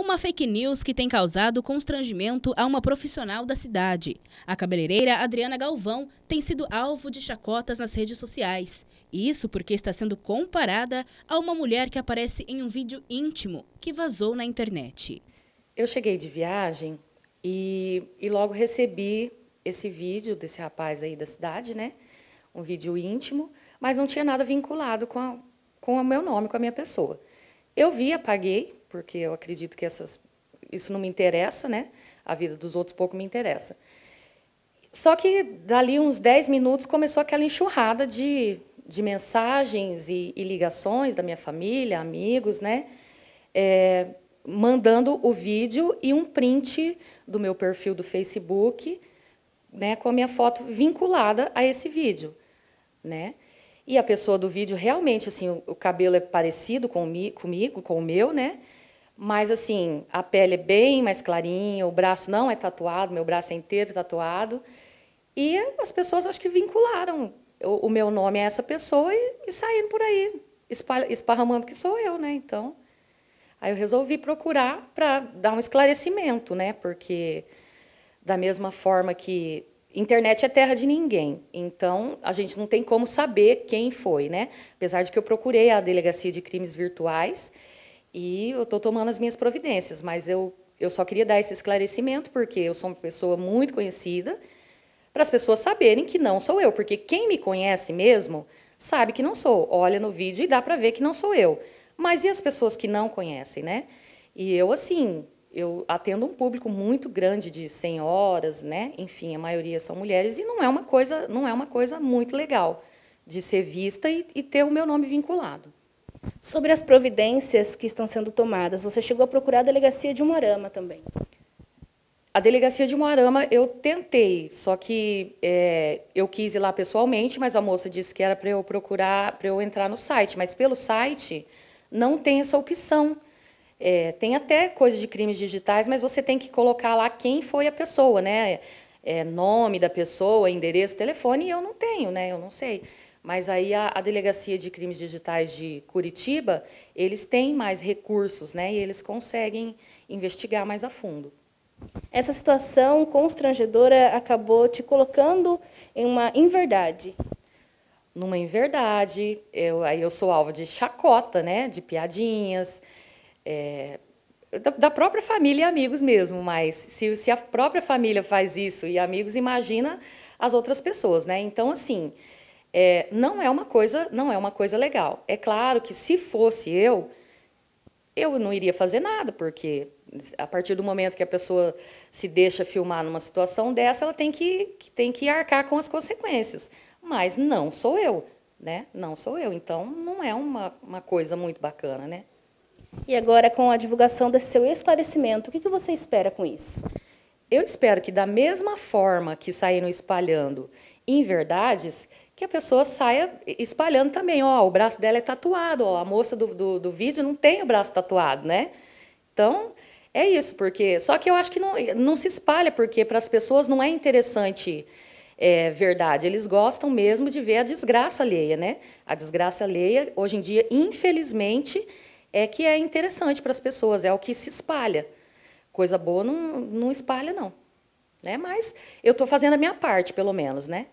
Uma fake news que tem causado constrangimento a uma profissional da cidade. A cabeleireira Adriana Galvão tem sido alvo de chacotas nas redes sociais. Isso porque está sendo comparada a uma mulher que aparece em um vídeo íntimo que vazou na internet. Eu cheguei de viagem e, e logo recebi esse vídeo desse rapaz aí da cidade, né? Um vídeo íntimo, mas não tinha nada vinculado com, a, com o meu nome, com a minha pessoa. Eu vi, apaguei, porque eu acredito que essas, isso não me interessa, né? A vida dos outros pouco me interessa. Só que dali uns 10 minutos começou aquela enxurrada de, de mensagens e, e ligações da minha família, amigos, né? É, mandando o vídeo e um print do meu perfil do Facebook, né, com a minha foto vinculada a esse vídeo, né? E a pessoa do vídeo, realmente, assim, o, o cabelo é parecido com mi, comigo, com o meu, né? Mas, assim, a pele é bem mais clarinha, o braço não é tatuado, meu braço é inteiro tatuado. E as pessoas, acho que vincularam o, o meu nome a essa pessoa e, e saíram por aí, esparramando que sou eu, né? Então, aí eu resolvi procurar para dar um esclarecimento, né? Porque, da mesma forma que Internet é terra de ninguém, então a gente não tem como saber quem foi, né? Apesar de que eu procurei a delegacia de crimes virtuais e eu estou tomando as minhas providências, mas eu, eu só queria dar esse esclarecimento porque eu sou uma pessoa muito conhecida para as pessoas saberem que não sou eu, porque quem me conhece mesmo sabe que não sou, olha no vídeo e dá para ver que não sou eu. Mas e as pessoas que não conhecem, né? E eu assim, eu atendo um público muito grande de senhoras, né? Enfim, a maioria são mulheres e não é uma coisa, não é uma coisa muito legal de ser vista e, e ter o meu nome vinculado. Sobre as providências que estão sendo tomadas, você chegou a procurar a delegacia de Moarama também? A delegacia de Moarama eu tentei, só que é, eu quis ir lá pessoalmente, mas a moça disse que era para eu procurar, para eu entrar no site, mas pelo site não tem essa opção. É, tem até coisa de crimes digitais, mas você tem que colocar lá quem foi a pessoa, né? É, nome da pessoa, endereço, telefone, e eu não tenho, né? Eu não sei. Mas aí a, a, Delegacia de Crimes Digitais de Curitiba, eles têm mais recursos, né? E eles conseguem investigar mais a fundo. Essa situação constrangedora acabou te colocando em uma inverdade. Numa inverdade, eu, aí eu sou alvo de chacota, né? De piadinhas é, da, da, própria família e amigos mesmo, mas se, se a própria família faz isso e amigos, imagina as outras pessoas, né? Então, assim, é, não é uma coisa, não é uma coisa legal. É claro que se fosse eu, eu não iria fazer nada, porque a partir do momento que a pessoa se deixa filmar numa situação dessa, ela tem que, que tem que arcar com as consequências. Mas não sou eu, né? Não sou eu. Então, não é uma, uma coisa muito bacana, né? E agora, com a divulgação desse seu esclarecimento, o que, que você espera com isso? Eu espero que, da mesma forma que saíram espalhando inverdades, que a pessoa saia espalhando também. Ó, o braço dela é tatuado, ó, a moça do, do, do, vídeo não tem o braço tatuado, né? Então, é isso, porque. Só que eu acho que não, não se espalha, porque para as pessoas não é interessante é, verdade. Eles gostam mesmo de ver a desgraça alheia, né? A desgraça alheia, hoje em dia, infelizmente, é que é interessante para as pessoas, é o que se espalha. Coisa boa não, não espalha, não. Né? Mas eu estou fazendo a minha parte, pelo menos, né?